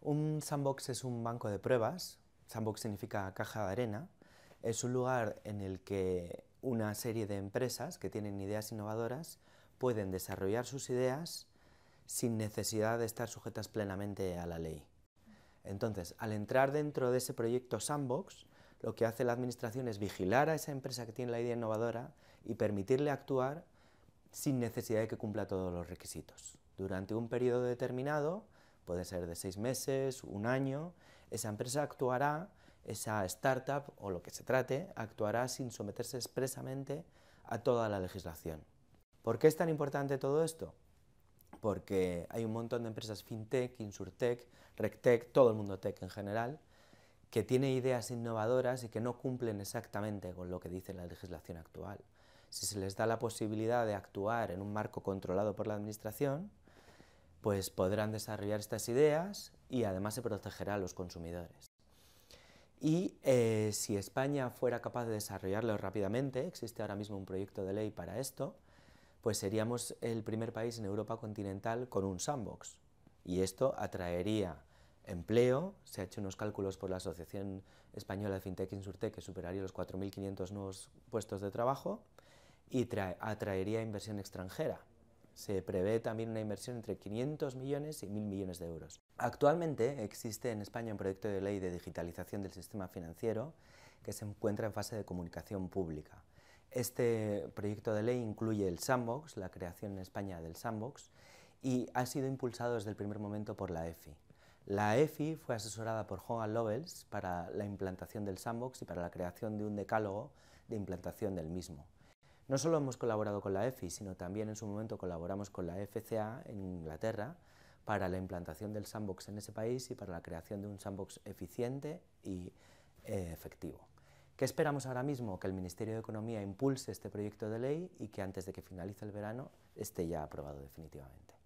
Un sandbox es un banco de pruebas, sandbox significa caja de arena, es un lugar en el que una serie de empresas que tienen ideas innovadoras pueden desarrollar sus ideas sin necesidad de estar sujetas plenamente a la ley. Entonces, al entrar dentro de ese proyecto sandbox, lo que hace la administración es vigilar a esa empresa que tiene la idea innovadora y permitirle actuar sin necesidad de que cumpla todos los requisitos. Durante un periodo determinado, puede ser de seis meses, un año, esa empresa actuará, esa startup o lo que se trate, actuará sin someterse expresamente a toda la legislación. ¿Por qué es tan importante todo esto? Porque hay un montón de empresas fintech, insurtech, rectech, todo el mundo tech en general, que tiene ideas innovadoras y que no cumplen exactamente con lo que dice la legislación actual. Si se les da la posibilidad de actuar en un marco controlado por la Administración, pues podrán desarrollar estas ideas y además se protegerá a los consumidores. Y eh, si España fuera capaz de desarrollarlo rápidamente, existe ahora mismo un proyecto de ley para esto, pues seríamos el primer país en Europa continental con un sandbox. Y esto atraería empleo, se han hecho unos cálculos por la Asociación Española de Fintech Insurtech que superaría los 4.500 nuevos puestos de trabajo y atraería inversión extranjera se prevé también una inversión entre 500 millones y 1.000 millones de euros. Actualmente existe en España un proyecto de ley de digitalización del sistema financiero que se encuentra en fase de comunicación pública. Este proyecto de ley incluye el sandbox, la creación en España del sandbox, y ha sido impulsado desde el primer momento por la EFI. La EFI fue asesorada por Hogan Lovells para la implantación del sandbox y para la creación de un decálogo de implantación del mismo. No solo hemos colaborado con la EFI, sino también en su momento colaboramos con la e FCA en Inglaterra para la implantación del sandbox en ese país y para la creación de un sandbox eficiente y eh, efectivo. ¿Qué esperamos ahora mismo? Que el Ministerio de Economía impulse este proyecto de ley y que antes de que finalice el verano esté ya aprobado definitivamente.